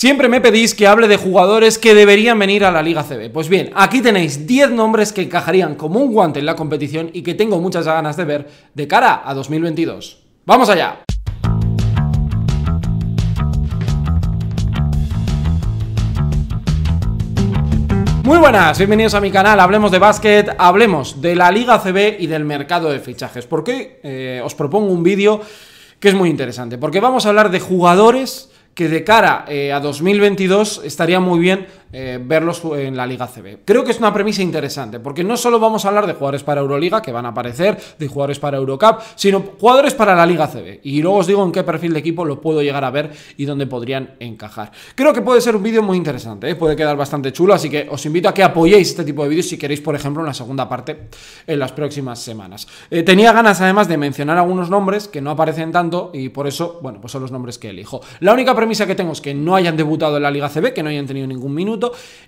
Siempre me pedís que hable de jugadores que deberían venir a la Liga CB. Pues bien, aquí tenéis 10 nombres que encajarían como un guante en la competición y que tengo muchas ganas de ver de cara a 2022. ¡Vamos allá! Muy buenas, bienvenidos a mi canal, hablemos de básquet, hablemos de la Liga CB y del mercado de fichajes, ¿Por qué eh, os propongo un vídeo que es muy interesante, porque vamos a hablar de jugadores que de cara eh, a 2022 estaría muy bien eh, verlos en la Liga CB. Creo que es una premisa interesante, porque no solo vamos a hablar de jugadores para Euroliga, que van a aparecer, de jugadores para Eurocup, sino jugadores para la Liga CB. Y luego os digo en qué perfil de equipo lo puedo llegar a ver y dónde podrían encajar. Creo que puede ser un vídeo muy interesante, ¿eh? puede quedar bastante chulo, así que os invito a que apoyéis este tipo de vídeos si queréis, por ejemplo, una segunda parte en las próximas semanas. Eh, tenía ganas además de mencionar algunos nombres que no aparecen tanto y por eso, bueno, pues son los nombres que elijo. La única premisa que tengo es que no hayan debutado en la Liga CB, que no hayan tenido ningún minuto,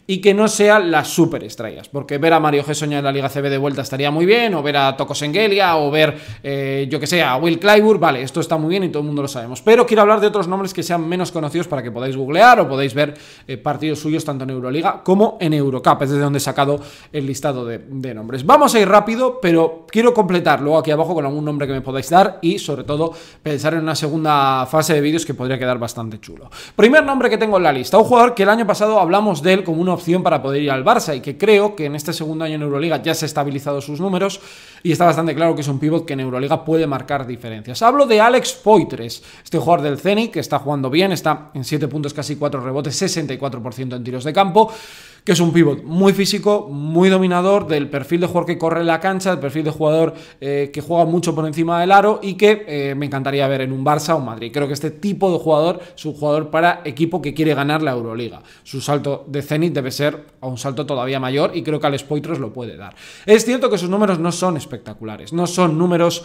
y que no sean las superestrellas. Porque ver a Mario Gessoña en la Liga CB de vuelta estaría muy bien, o ver a Tocos Sengelia, o ver, eh, yo que sé, a Will Clyburn, vale, esto está muy bien y todo el mundo lo sabemos. Pero quiero hablar de otros nombres que sean menos conocidos para que podáis googlear o podáis ver eh, partidos suyos tanto en Euroliga como en Eurocup, es desde donde he sacado el listado de, nombres. Vamos a ir rápido, pero quiero completarlo aquí abajo con algún nombre que me podáis dar y sobre todo pensar en una segunda fase de vídeos que podría quedar bastante chulo. Primer nombre que tengo en la lista, un jugador que el año pasado hablamos de él como una opción para poder ir al Barça y que creo que en este segundo año en Euroliga ya se ha estabilizado sus números, y está bastante claro que es un pivot que en Euroliga puede marcar diferencias. Hablo de Alex Poitres, este jugador del Zenit que está jugando bien, está en 7 puntos, casi 4 rebotes, 64% en tiros de campo, que es un pivot muy físico, muy dominador, del perfil de jugador que corre en la cancha, del perfil de jugador eh, que juega mucho por encima del aro y que eh, me encantaría ver en un Barça o un Madrid. Creo que este tipo de jugador es un jugador para equipo que quiere ganar la Euroliga. Su salto de Zenit debe ser a un salto todavía mayor y creo que Alex Poitres lo puede dar. Es cierto que sus números no son espectaculares. No son números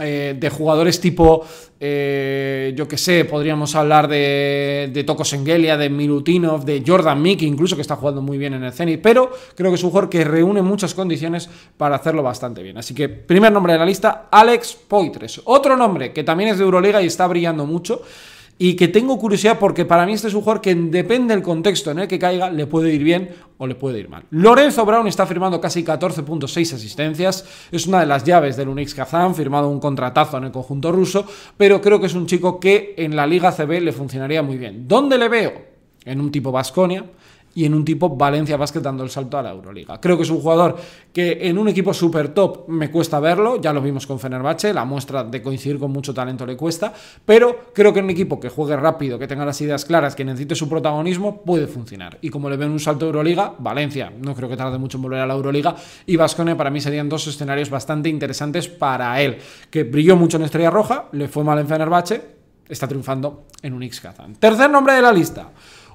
eh, de jugadores tipo, eh, yo que sé, podríamos hablar de, de Toko Sengelia, de Milutinov, de Jordan Mickey, incluso que está jugando muy bien en el Zenit, pero creo que es un jugador que reúne muchas condiciones para hacerlo bastante bien. Así que primer nombre de la lista, Alex Poitres. Otro nombre que también es de Euroliga y está brillando mucho y que tengo curiosidad porque para mí este es un jugador que depende del contexto en el que caiga, le puede ir bien o le puede ir mal. Lorenzo Brown está firmando casi 14.6 asistencias, es una de las llaves del Unix Kazan, firmado un contratazo en el conjunto ruso, pero creo que es un chico que en la Liga CB le funcionaría muy bien. ¿Dónde le veo? En un tipo Vasconia y en un tipo Valencia Basket dando el salto a la Euroliga. Creo que es un jugador que en un equipo super top me cuesta verlo, ya lo vimos con Fenerbahce, la muestra de coincidir con mucho talento le cuesta, pero creo que en un equipo que juegue rápido, que tenga las ideas claras, que necesite su protagonismo, puede funcionar. Y como le ven un salto a Euroliga, Valencia, no creo que tarde mucho en volver a la Euroliga, y Vascone para mí serían dos escenarios bastante interesantes para él, que brilló mucho en Estrella Roja, le fue mal en Fenerbahce, está triunfando en un X-Kazan. Tercer nombre de la lista.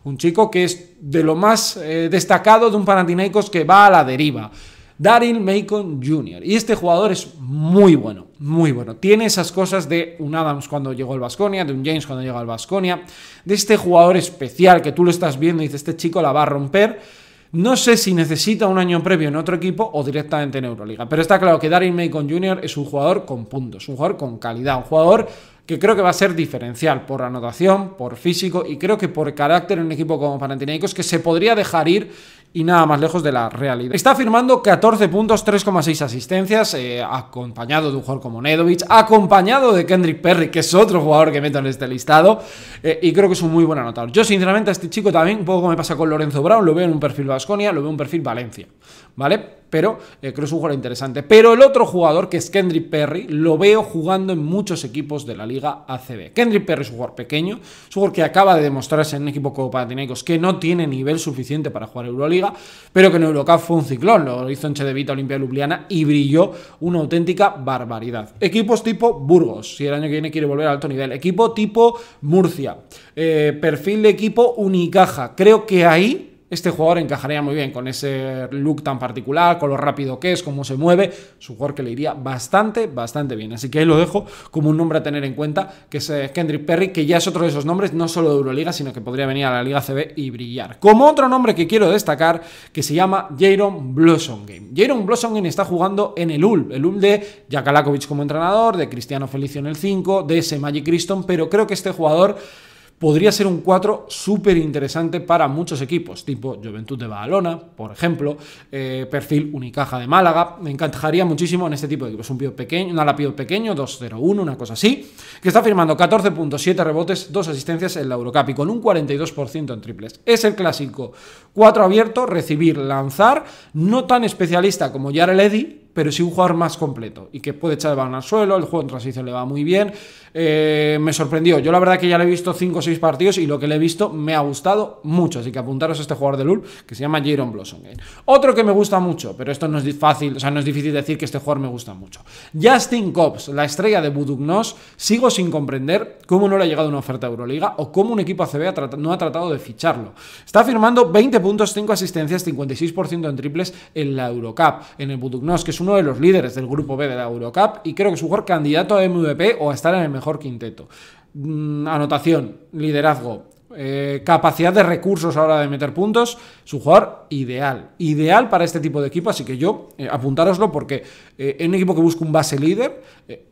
Un chico que es de lo más eh, destacado de un Panathinaikos que va a la deriva. Daryl Macon Jr. Y este jugador es muy bueno, muy bueno. Tiene esas cosas de un Adams cuando llegó al Basconia de un James cuando llegó al Basconia de este jugador especial que tú lo estás viendo y dices, este chico la va a romper no sé si necesita un año previo en otro equipo o directamente en Euroliga, pero está claro que Darín Macon Jr. es un jugador con puntos, un jugador con calidad, un jugador que creo que va a ser diferencial por anotación, por físico y creo que por carácter en un equipo como Panathinaikos que se podría dejar ir y nada más lejos de la realidad. Está firmando 14 puntos, 3,6 asistencias, eh, acompañado de un jugador como Nedovic, acompañado de Kendrick Perry, que es otro jugador que meto en este listado, eh, y creo que es un muy buen anotador. Yo, sinceramente, a este chico también, un poco como me pasa con Lorenzo Brown, lo veo en un perfil Vasconia, lo veo en un perfil Valencia. ¿vale? Pero eh, creo que es un jugador interesante. Pero el otro jugador, que es Kendrick Perry, lo veo jugando en muchos equipos de la Liga ACB. Kendrick Perry es un jugador pequeño, es un jugador que acaba de demostrarse en un equipo como Panathinaikos que no tiene nivel suficiente para jugar Euroliga, pero que en Eurocup fue un ciclón, lo hizo en Chedevita Olimpia Ljubljana y brilló una auténtica barbaridad. Equipos tipo Burgos, si el año que viene quiere volver a alto nivel. Equipo tipo Murcia. Eh, perfil de equipo Unicaja. Creo que ahí este jugador encajaría muy bien con ese look tan particular, con lo rápido que es, cómo se mueve. Su un jugador que le iría bastante, bastante bien. Así que ahí lo dejo como un nombre a tener en cuenta, que es eh, Kendrick Perry, que ya es otro de esos nombres, no solo de Euroliga, sino que podría venir a la Liga CB y brillar. Como otro nombre que quiero destacar, que se llama Jaron Blossomgame. Jaron Blossomgame está jugando en el UL, el UL de Jakalakovic como entrenador, de Cristiano Felicio en el 5, de ese Magic Criston, pero creo que este jugador podría ser un 4 súper interesante para muchos equipos, tipo Juventud de Badalona, por ejemplo, eh, perfil Unicaja de Málaga. Me encantaría muchísimo en este tipo de equipos. Un, pío pequeño, un alapido pequeño, 2-0-1, una cosa así, que está firmando 14.7 rebotes, 2 asistencias en la Eurocup y con un 42% en triples. Es el clásico Cuatro abierto, recibir, lanzar, no tan especialista como Jared Eddy, pero sí un jugador más completo y que puede echar el balón al suelo, el juego en transición le va muy bien. Eh, me sorprendió. Yo la verdad que ya le he visto 5 o 6 partidos y lo que le he visto me ha gustado mucho. Así que apuntaros a este jugador de LUL que se llama Jaron Blossom. ¿eh? Otro que me gusta mucho, pero esto no es fácil, o sea, no es difícil decir que este jugador me gusta mucho. Justin Cobbs, la estrella de Budugnos, sigo sin comprender cómo no le ha llegado una oferta a Euroliga o cómo un equipo ACB no ha tratado de ficharlo. Está firmando 20 puntos, asistencias, 56% en triples en la Eurocup. En el Buduknos, que es uno de los líderes del grupo B de la Eurocup y creo que es un mejor candidato a MVP o a estar en el mejor quinteto. Mm, anotación, liderazgo, eh, capacidad de recursos a hora de meter puntos, Su jugador ideal, ideal para este tipo de equipo, así que yo eh, apuntároslo porque eh, en un equipo que busca un base líder,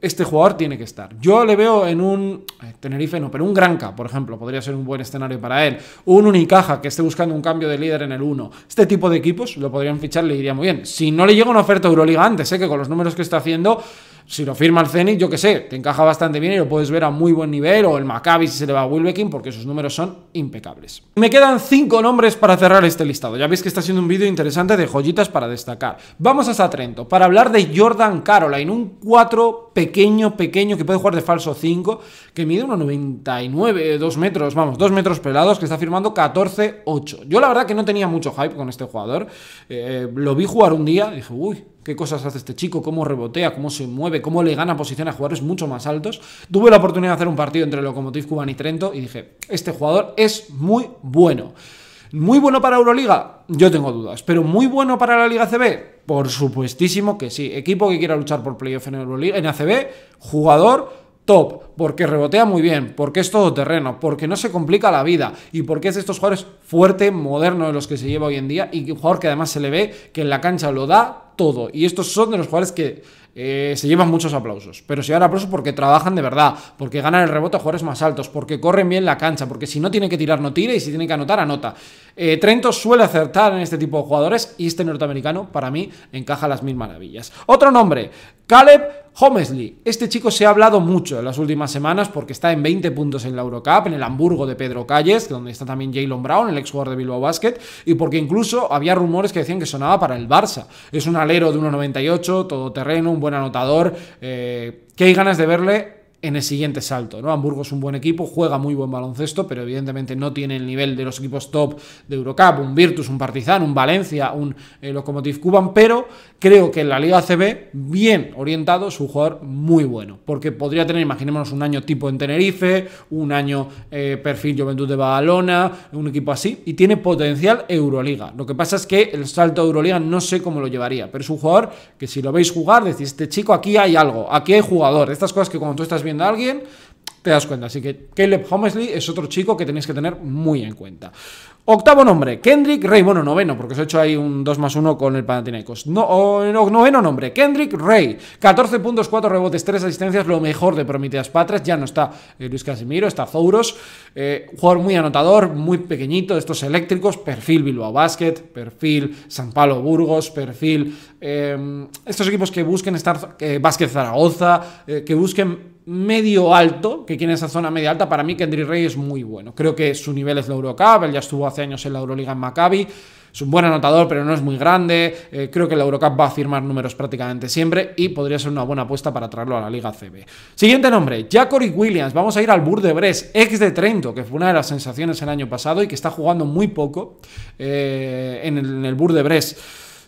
este jugador tiene que estar. Yo le veo en un Tenerife, no, pero un Granca, por ejemplo, podría ser un buen escenario para él, un Unicaja que esté buscando un cambio de líder en el 1, este tipo de equipos lo podrían fichar, le iría muy bien. Si no le llega una oferta Euroliga antes, sé que con los números que está haciendo... Si lo firma el Zenit, yo qué sé, te encaja bastante bien y lo puedes ver a muy buen nivel, o el Maccabi si se le va a Wilbekin, porque sus números son impecables. Me quedan cinco nombres para cerrar este listado. Ya veis que está siendo un vídeo interesante de joyitas para destacar. Vamos hasta Trento para hablar de Jordan Caroline, un 4 pequeño, pequeño, que puede jugar de falso 5, que mide 99, 2 eh, metros, vamos, 2 metros pelados, que está firmando 14-8. Yo la verdad que no tenía mucho hype con este jugador. Eh, eh, lo vi jugar un día y dije, uy, qué cosas hace este chico, cómo rebotea, cómo se mueve, cómo le gana posición a jugadores mucho más altos. Tuve la oportunidad de hacer un partido entre Locomotiv, Cuban y Trento y dije, este jugador es muy bueno. ¿Muy bueno para Euroliga? Yo tengo dudas. ¿Pero muy bueno para la Liga CB? Por supuestísimo que sí. Equipo que quiera luchar por playoff en Euroliga, en ACB, jugador top, porque rebotea muy bien, porque es todoterreno, porque no se complica la vida y porque es de estos jugadores fuerte, moderno de los que se lleva hoy en día y un jugador que además se le ve que en la cancha lo da todo. Y estos son de los jugadores que eh, se llevan muchos aplausos, pero se llevan aplausos porque trabajan de verdad, porque ganan el rebote a jugadores más altos, porque corren bien la cancha, porque si no tiene que tirar no tira y si tiene que anotar anota. Eh, Trento suele acertar en este tipo de jugadores y este norteamericano para mí encaja las mil maravillas. Otro nombre, Caleb Homesley. Este chico se ha hablado mucho en las últimas semanas porque está en 20 puntos en la Eurocup, en el Hamburgo de Pedro Calles, donde está también Jalen Brown, el ex de Bilbao Basket, y porque incluso había rumores que decían que sonaba para el Barça. Es un alero de 1.98, todoterreno, un buen anotador, eh, ¿Qué hay ganas de verle en el siguiente salto. ¿no? Hamburgo es un buen equipo, juega muy buen baloncesto, pero evidentemente no tiene el nivel de los equipos top de Eurocup, un Virtus, un Partizan, un Valencia, un eh, Lokomotiv Cuban, pero creo que en la Liga CB, bien orientado, es un jugador muy bueno, porque podría tener, imaginémonos, un año tipo en Tenerife, un año eh, perfil Juventud de Badalona, un equipo así, y tiene potencial Euroliga. Lo que pasa es que el salto a Euroliga no sé cómo lo llevaría, pero es un jugador que si lo veis jugar, decís, este chico aquí hay algo, aquí hay jugador, estas cosas que cuando tú estás viendo alguien, te das cuenta. Así que Caleb Homesley es otro chico que tenéis que tener muy en cuenta. Octavo nombre, Kendrick Rey. Bueno, noveno, porque os he hecho ahí un 2 más 1 con el Panathinaikos. No, noveno nombre, Kendrick Rey. 14 puntos, 4 rebotes, 3 asistencias, lo mejor de Prometeas Patras. Ya no está eh, Luis Casimiro, está Zouros. Eh, jugador muy anotador, muy pequeñito, de estos eléctricos. Perfil Bilbao Basket, perfil San Pablo Burgos, perfil... Eh, estos equipos que busquen estar... Basket Zaragoza, que busquen medio alto, que quieren esa zona media alta, para mí Kendrick Rey es muy bueno. Creo que su nivel es la Eurocup, él ya estuvo hace años en la Euroliga en Maccabi. Es un buen anotador, pero no es muy grande. Eh, creo que la Eurocup va a firmar números prácticamente siempre y podría ser una buena apuesta para traerlo a la Liga CB. Siguiente nombre, Jacory Williams. Vamos a ir al Bur de ex de Trento, que fue una de las sensaciones el año pasado y que está jugando muy poco eh, en, el, Bourde de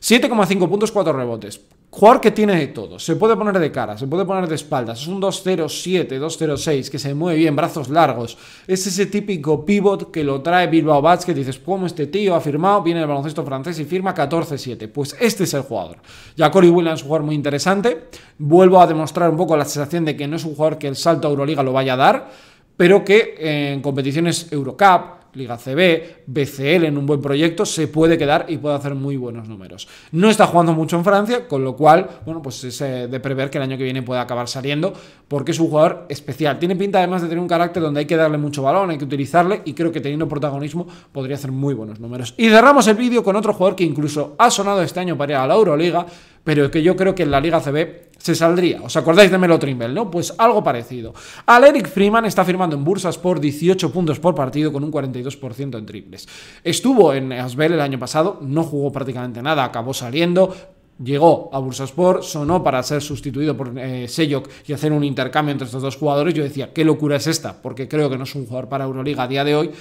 7,5 puntos, 4 rebotes. Jugador que tiene de todo. Se puede poner de cara, se puede poner de espaldas. Es un 2-0-7, 2-0-6, que se mueve bien, brazos largos. Es ese típico pivot que lo trae Bilbao Bats, que dices, ¿cómo este tío ha firmado? Viene el baloncesto francés y firma 14-7. Pues este es el jugador. Ya Corey Williams, un jugador muy interesante. Vuelvo a demostrar un poco la sensación de que no es un jugador que el salto a Euroliga lo vaya a dar, pero que en competiciones Eurocup, Liga CB, BCL en un buen proyecto, se puede quedar y puede hacer muy buenos números. No está jugando mucho en Francia, con lo cual, bueno, pues es eh, de prever que el año que viene pueda acabar saliendo, porque es un jugador especial. Tiene pinta además de tener un carácter donde hay que darle mucho balón, hay que utilizarle y creo que teniendo protagonismo podría hacer muy buenos números. Y cerramos el vídeo con otro jugador que incluso ha sonado este año para ir a la Euroliga, pero que yo creo que en la Liga CB se saldría. ¿Os acordáis de Melo Trimble, no? Pues algo parecido. Al Eric Freeman está firmando en Bursas 18 puntos por partido con un 42% en triples. Estuvo en Asbel el año pasado, no jugó prácticamente nada, acabó saliendo, llegó a Bursaspor, sonó para ser sustituido por eh, Sellok y hacer un intercambio entre estos dos jugadores. Yo decía, qué locura es esta, porque creo que no es un jugador para Euroliga a día de hoy.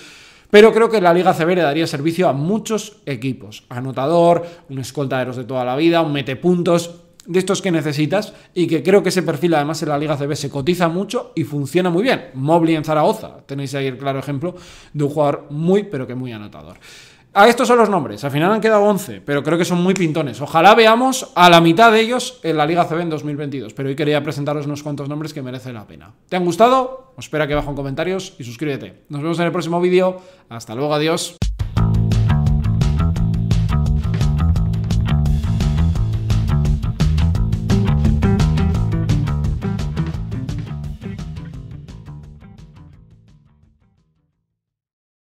Pero creo que la Liga CB le daría servicio a muchos equipos. Anotador, un escolta de toda la vida, un metepuntos, de estos que necesitas y que creo que ese perfil además en la Liga CB se cotiza mucho y funciona muy bien. Mobley en Zaragoza, tenéis ahí el claro ejemplo de un jugador muy pero que muy anotador. A ah, estos son los nombres. Al final han quedado 11, pero creo que son muy pintones. Ojalá veamos a la mitad de ellos en la Liga CB en 2022. Pero hoy quería presentaros unos cuantos nombres que merecen la pena. ¿Te han gustado? espera que abajo en comentarios y suscríbete. Nos vemos en el próximo vídeo. Hasta luego, adiós.